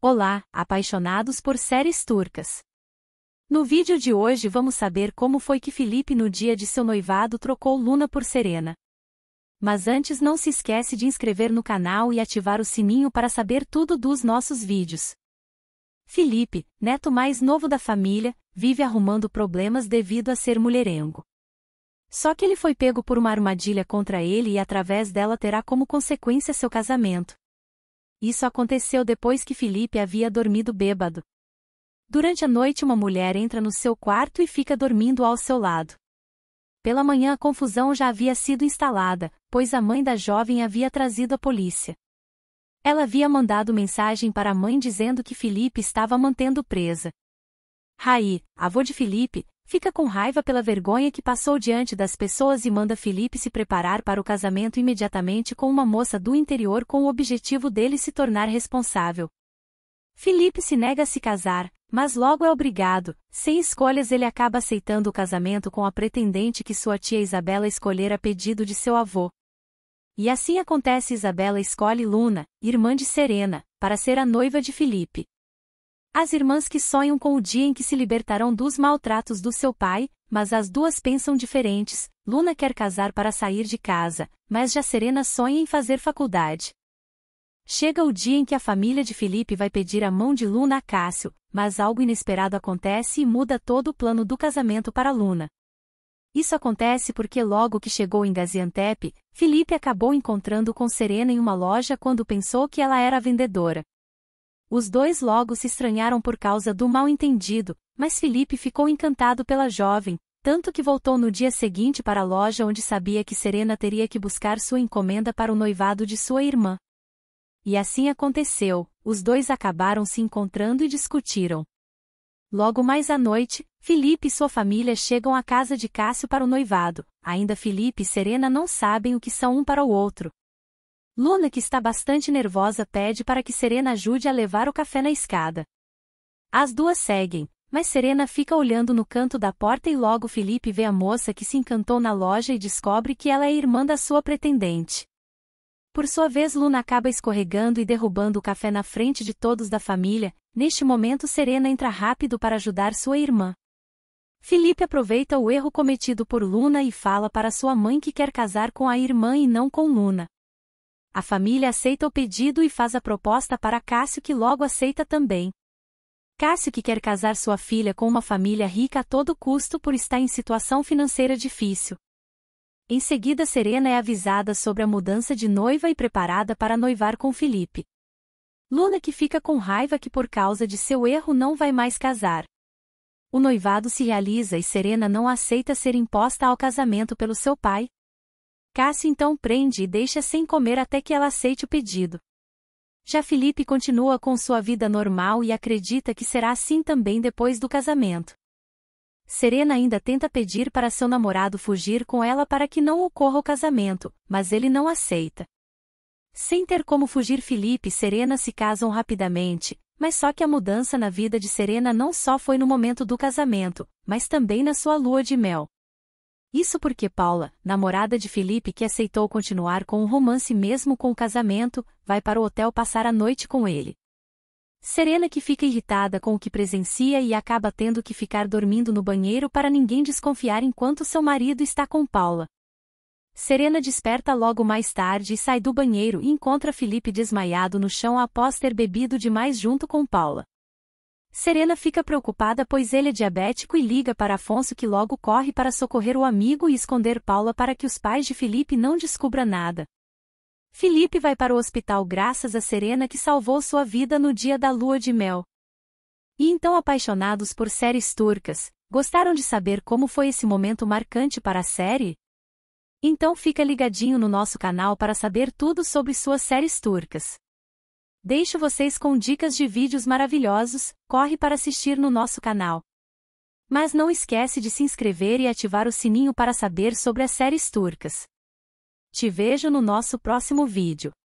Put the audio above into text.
Olá, apaixonados por séries turcas! No vídeo de hoje vamos saber como foi que Felipe no dia de seu noivado trocou Luna por Serena. Mas antes não se esquece de inscrever no canal e ativar o sininho para saber tudo dos nossos vídeos. Felipe, neto mais novo da família, vive arrumando problemas devido a ser mulherengo. Só que ele foi pego por uma armadilha contra ele e através dela terá como consequência seu casamento. Isso aconteceu depois que Felipe havia dormido bêbado. Durante a noite, uma mulher entra no seu quarto e fica dormindo ao seu lado. Pela manhã, a confusão já havia sido instalada, pois a mãe da jovem havia trazido a polícia. Ela havia mandado mensagem para a mãe dizendo que Felipe estava mantendo presa. Raí, avô de Felipe, Fica com raiva pela vergonha que passou diante das pessoas e manda Felipe se preparar para o casamento imediatamente com uma moça do interior com o objetivo dele se tornar responsável. Felipe se nega a se casar, mas logo é obrigado. Sem escolhas, ele acaba aceitando o casamento com a pretendente que sua tia Isabela escolhera a pedido de seu avô. E assim acontece: Isabela escolhe Luna, irmã de Serena, para ser a noiva de Felipe. As irmãs que sonham com o dia em que se libertarão dos maltratos do seu pai, mas as duas pensam diferentes. Luna quer casar para sair de casa, mas já Serena sonha em fazer faculdade. Chega o dia em que a família de Felipe vai pedir a mão de Luna a Cássio, mas algo inesperado acontece e muda todo o plano do casamento para Luna. Isso acontece porque logo que chegou em Gaziantep, Felipe acabou encontrando com Serena em uma loja quando pensou que ela era vendedora. Os dois logo se estranharam por causa do mal-entendido, mas Felipe ficou encantado pela jovem, tanto que voltou no dia seguinte para a loja onde sabia que Serena teria que buscar sua encomenda para o noivado de sua irmã. E assim aconteceu, os dois acabaram se encontrando e discutiram. Logo mais à noite, Felipe e sua família chegam à casa de Cássio para o noivado. Ainda Felipe e Serena não sabem o que são um para o outro, Luna, que está bastante nervosa, pede para que Serena ajude a levar o café na escada. As duas seguem, mas Serena fica olhando no canto da porta e logo Felipe vê a moça que se encantou na loja e descobre que ela é irmã da sua pretendente. Por sua vez, Luna acaba escorregando e derrubando o café na frente de todos da família. Neste momento, Serena entra rápido para ajudar sua irmã. Felipe aproveita o erro cometido por Luna e fala para sua mãe que quer casar com a irmã e não com Luna. A família aceita o pedido e faz a proposta para Cássio que logo aceita também. Cássio que quer casar sua filha com uma família rica a todo custo por estar em situação financeira difícil. Em seguida Serena é avisada sobre a mudança de noiva e preparada para noivar com Felipe. Luna que fica com raiva que por causa de seu erro não vai mais casar. O noivado se realiza e Serena não aceita ser imposta ao casamento pelo seu pai, Cassie então prende e deixa sem comer até que ela aceite o pedido. Já Felipe continua com sua vida normal e acredita que será assim também depois do casamento. Serena ainda tenta pedir para seu namorado fugir com ela para que não ocorra o casamento, mas ele não aceita. Sem ter como fugir, Felipe e Serena se casam rapidamente, mas só que a mudança na vida de Serena não só foi no momento do casamento, mas também na sua lua de mel. Isso porque Paula, namorada de Felipe que aceitou continuar com o romance mesmo com o casamento, vai para o hotel passar a noite com ele. Serena que fica irritada com o que presencia e acaba tendo que ficar dormindo no banheiro para ninguém desconfiar enquanto seu marido está com Paula. Serena desperta logo mais tarde e sai do banheiro e encontra Felipe desmaiado no chão após ter bebido demais junto com Paula. Serena fica preocupada pois ele é diabético e liga para Afonso que logo corre para socorrer o amigo e esconder Paula para que os pais de Felipe não descubram nada. Felipe vai para o hospital graças a Serena que salvou sua vida no dia da lua de mel. E então apaixonados por séries turcas, gostaram de saber como foi esse momento marcante para a série? Então fica ligadinho no nosso canal para saber tudo sobre suas séries turcas. Deixo vocês com dicas de vídeos maravilhosos, corre para assistir no nosso canal. Mas não esquece de se inscrever e ativar o sininho para saber sobre as séries turcas. Te vejo no nosso próximo vídeo.